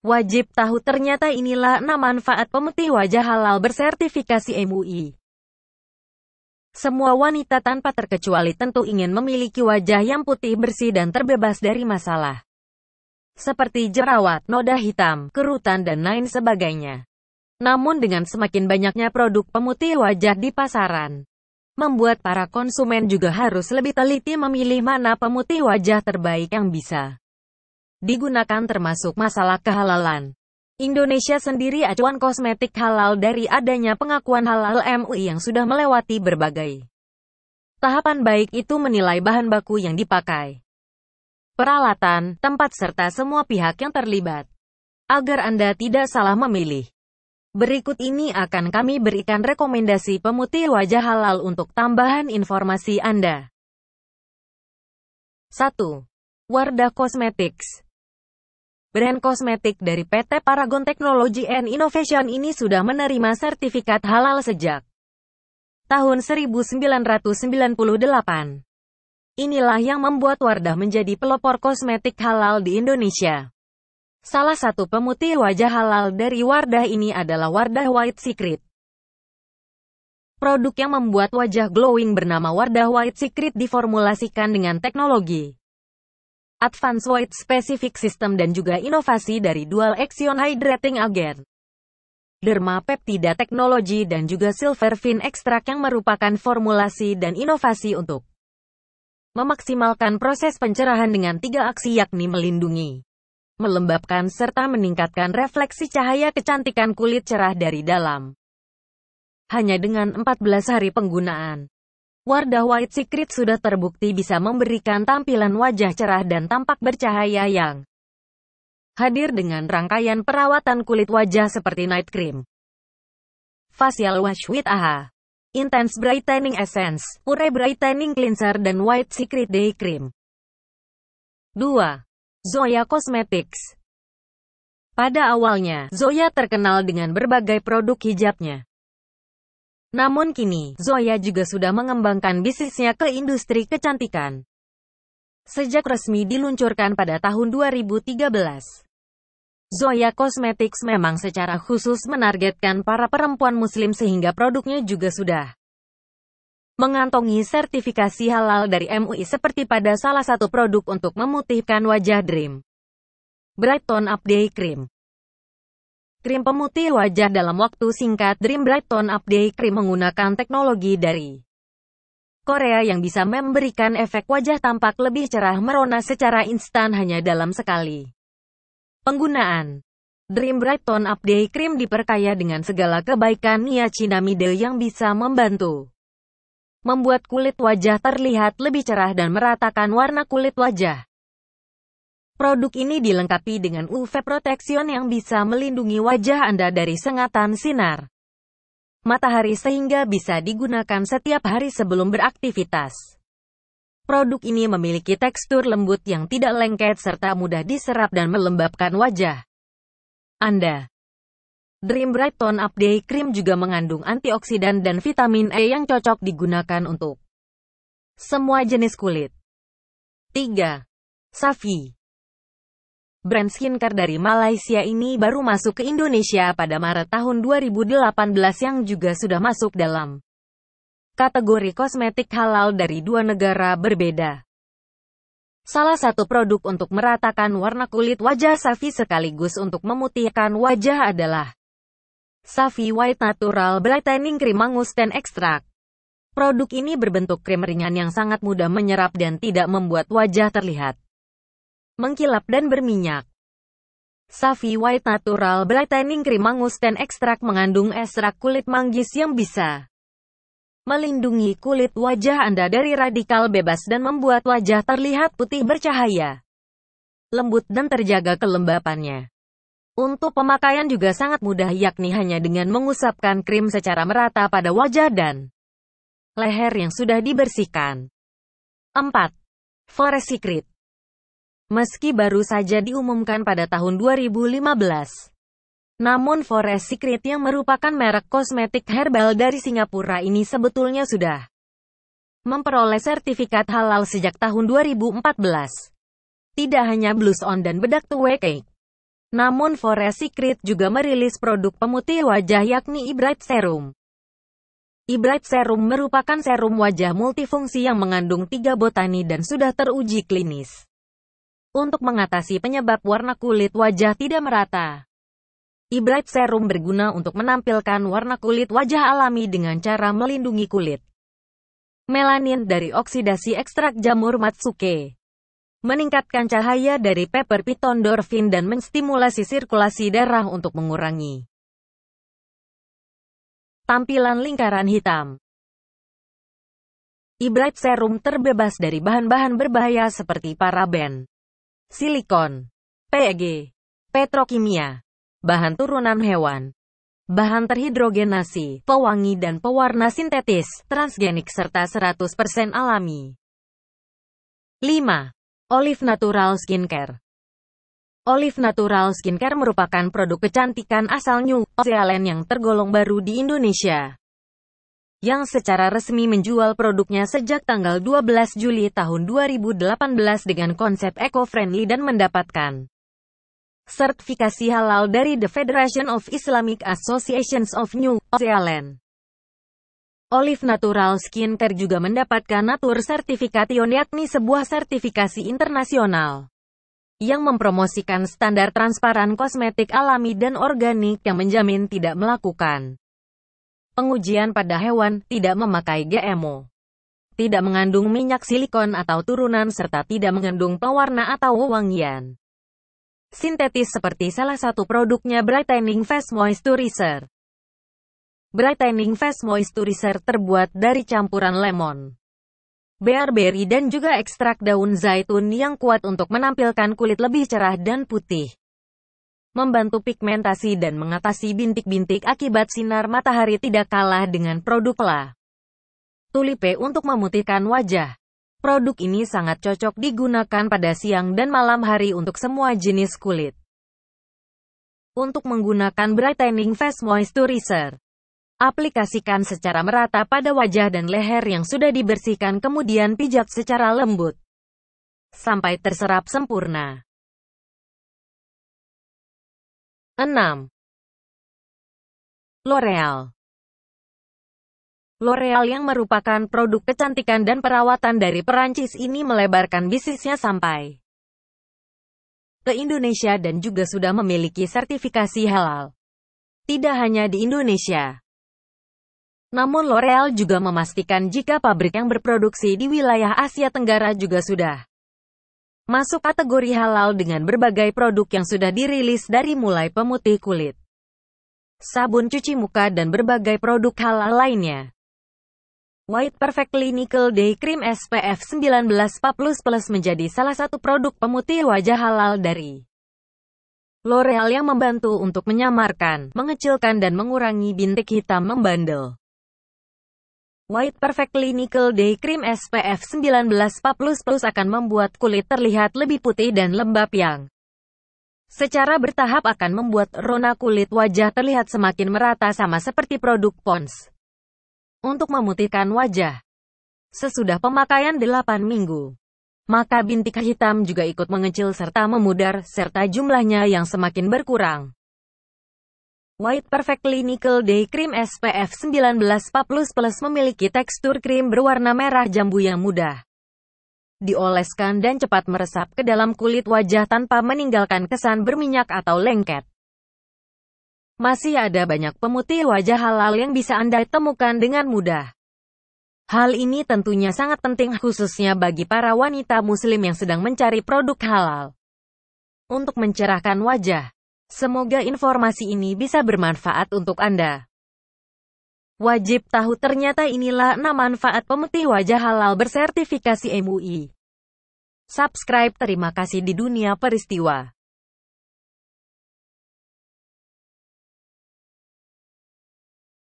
Wajib tahu ternyata inilah 6 manfaat pemutih wajah halal bersertifikasi MUI. Semua wanita tanpa terkecuali tentu ingin memiliki wajah yang putih bersih dan terbebas dari masalah. Seperti jerawat, noda hitam, kerutan dan lain sebagainya. Namun dengan semakin banyaknya produk pemutih wajah di pasaran, membuat para konsumen juga harus lebih teliti memilih mana pemutih wajah terbaik yang bisa digunakan termasuk masalah kehalalan. Indonesia sendiri acuan kosmetik halal dari adanya pengakuan halal MUI yang sudah melewati berbagai tahapan baik itu menilai bahan baku yang dipakai, peralatan, tempat serta semua pihak yang terlibat. Agar Anda tidak salah memilih. Berikut ini akan kami berikan rekomendasi pemutih wajah halal untuk tambahan informasi Anda. 1. Wardah Cosmetics Brand kosmetik dari PT Paragon Technology and Innovation ini sudah menerima sertifikat halal sejak tahun 1998. Inilah yang membuat Wardah menjadi pelopor kosmetik halal di Indonesia. Salah satu pemutih wajah halal dari Wardah ini adalah Wardah White Secret. Produk yang membuat wajah glowing bernama Wardah White Secret diformulasikan dengan teknologi Advanced Weight Specific System dan juga inovasi dari Dual Action Hydrating Agent. Dermapeptida Technology dan juga Silverfin Extract yang merupakan formulasi dan inovasi untuk memaksimalkan proses pencerahan dengan tiga aksi yakni melindungi, melembabkan serta meningkatkan refleksi cahaya kecantikan kulit cerah dari dalam. Hanya dengan 14 hari penggunaan, Wardah White Secret sudah terbukti bisa memberikan tampilan wajah cerah dan tampak bercahaya yang hadir dengan rangkaian perawatan kulit wajah seperti night cream, facial wash with AHA, intense brightening essence, pure brightening cleanser dan white secret day cream. 2. Zoya Cosmetics Pada awalnya, Zoya terkenal dengan berbagai produk hijabnya. Namun kini, Zoya juga sudah mengembangkan bisnisnya ke industri kecantikan. Sejak resmi diluncurkan pada tahun 2013, Zoya Cosmetics memang secara khusus menargetkan para perempuan muslim sehingga produknya juga sudah mengantongi sertifikasi halal dari MUI seperti pada salah satu produk untuk memutihkan wajah Dream. Bright Tone Cream Krim pemutih wajah dalam waktu singkat Dream Bright Tone Up Day Krim menggunakan teknologi dari Korea yang bisa memberikan efek wajah tampak lebih cerah merona secara instan hanya dalam sekali penggunaan. Dream Bright Tone Up Day Krim diperkaya dengan segala kebaikan niacinamide yang bisa membantu membuat kulit wajah terlihat lebih cerah dan meratakan warna kulit wajah. Produk ini dilengkapi dengan UV protection yang bisa melindungi wajah Anda dari sengatan sinar matahari sehingga bisa digunakan setiap hari sebelum beraktivitas. Produk ini memiliki tekstur lembut yang tidak lengket serta mudah diserap dan melembabkan wajah Anda. Dream Bright Tone Up Day Cream juga mengandung antioksidan dan vitamin E yang cocok digunakan untuk semua jenis kulit. 3. Safi Brand skincare dari Malaysia ini baru masuk ke Indonesia pada Maret tahun 2018 yang juga sudah masuk dalam kategori kosmetik halal dari dua negara berbeda. Salah satu produk untuk meratakan warna kulit wajah Safi sekaligus untuk memutihkan wajah adalah Safi White Natural Brightening Cream Mangusten Extract. Produk ini berbentuk krim ringan yang sangat mudah menyerap dan tidak membuat wajah terlihat mengkilap dan berminyak. Safi White Natural Brightening Cream Mangus dan ekstrak mengandung ekstrak kulit manggis yang bisa melindungi kulit wajah Anda dari radikal bebas dan membuat wajah terlihat putih bercahaya, lembut dan terjaga kelembapannya. Untuk pemakaian juga sangat mudah yakni hanya dengan mengusapkan krim secara merata pada wajah dan leher yang sudah dibersihkan. 4. Forest Secret meski baru saja diumumkan pada tahun 2015. Namun Forest Secret yang merupakan merek kosmetik herbal dari Singapura ini sebetulnya sudah memperoleh sertifikat halal sejak tahun 2014. Tidak hanya Blues On dan Bedak Tuwe Cake, namun Forest Secret juga merilis produk pemutih wajah yakni Ibrite Serum. Ibrite Serum merupakan serum wajah multifungsi yang mengandung tiga botani dan sudah teruji klinis untuk mengatasi penyebab warna kulit wajah tidak merata. e Serum berguna untuk menampilkan warna kulit wajah alami dengan cara melindungi kulit. Melanin dari oksidasi ekstrak jamur Matsuke. Meningkatkan cahaya dari pepper pitondorfin dan menstimulasi sirkulasi darah untuk mengurangi tampilan lingkaran hitam. e Serum terbebas dari bahan-bahan berbahaya seperti paraben silikon, PEG, petrokimia, bahan turunan hewan, bahan terhidrogenasi, pewangi dan pewarna sintetis, transgenik serta 100% alami. 5. Olive Natural Skincare Olive Natural Skincare merupakan produk kecantikan asal New Zealand yang tergolong baru di Indonesia yang secara resmi menjual produknya sejak tanggal 12 Juli tahun 2018 dengan konsep eco-friendly dan mendapatkan sertifikasi halal dari The Federation of Islamic Associations of New Zealand. Olive Natural Skin Care juga mendapatkan Natur Certification yakni sebuah sertifikasi internasional yang mempromosikan standar transparan kosmetik alami dan organik yang menjamin tidak melakukan Pengujian pada hewan tidak memakai GMO. Tidak mengandung minyak silikon atau turunan serta tidak mengandung pewarna atau wangian. Sintetis seperti salah satu produknya Brightening Face Moisturizer. Brightening Face Moisturizer terbuat dari campuran lemon, bearberry dan juga ekstrak daun zaitun yang kuat untuk menampilkan kulit lebih cerah dan putih membantu pigmentasi dan mengatasi bintik-bintik akibat sinar matahari tidak kalah dengan produk La Tulipe untuk memutihkan wajah. Produk ini sangat cocok digunakan pada siang dan malam hari untuk semua jenis kulit. Untuk menggunakan Brightening Face Moisturizer, aplikasikan secara merata pada wajah dan leher yang sudah dibersihkan kemudian pijat secara lembut sampai terserap sempurna. 6. L'Oreal L'Oreal yang merupakan produk kecantikan dan perawatan dari Perancis ini melebarkan bisnisnya sampai ke Indonesia dan juga sudah memiliki sertifikasi halal. Tidak hanya di Indonesia. Namun L'Oreal juga memastikan jika pabrik yang berproduksi di wilayah Asia Tenggara juga sudah masuk kategori halal dengan berbagai produk yang sudah dirilis dari mulai pemutih kulit, sabun cuci muka dan berbagai produk halal lainnya. White Perfect Clinical Day Cream SPF 19 Plus Plus menjadi salah satu produk pemutih wajah halal dari L'Oreal yang membantu untuk menyamarkan, mengecilkan dan mengurangi bintik hitam membandel. White Perfect Clinical Day Cream SPF 19++ akan membuat kulit terlihat lebih putih dan lembab yang secara bertahap akan membuat rona kulit wajah terlihat semakin merata sama seperti produk Pons. Untuk memutihkan wajah, sesudah pemakaian 8 minggu, maka bintik hitam juga ikut mengecil serta memudar, serta jumlahnya yang semakin berkurang. White Perfect Clinical Day Cream SPF 19++ plus memiliki tekstur krim berwarna merah jambu yang mudah dioleskan dan cepat meresap ke dalam kulit wajah tanpa meninggalkan kesan berminyak atau lengket. Masih ada banyak pemutih wajah halal yang bisa Anda temukan dengan mudah. Hal ini tentunya sangat penting khususnya bagi para wanita muslim yang sedang mencari produk halal untuk mencerahkan wajah. Semoga informasi ini bisa bermanfaat untuk Anda. Wajib tahu ternyata inilah 6 manfaat pemutih wajah halal bersertifikasi MUI. Subscribe terima kasih di dunia peristiwa.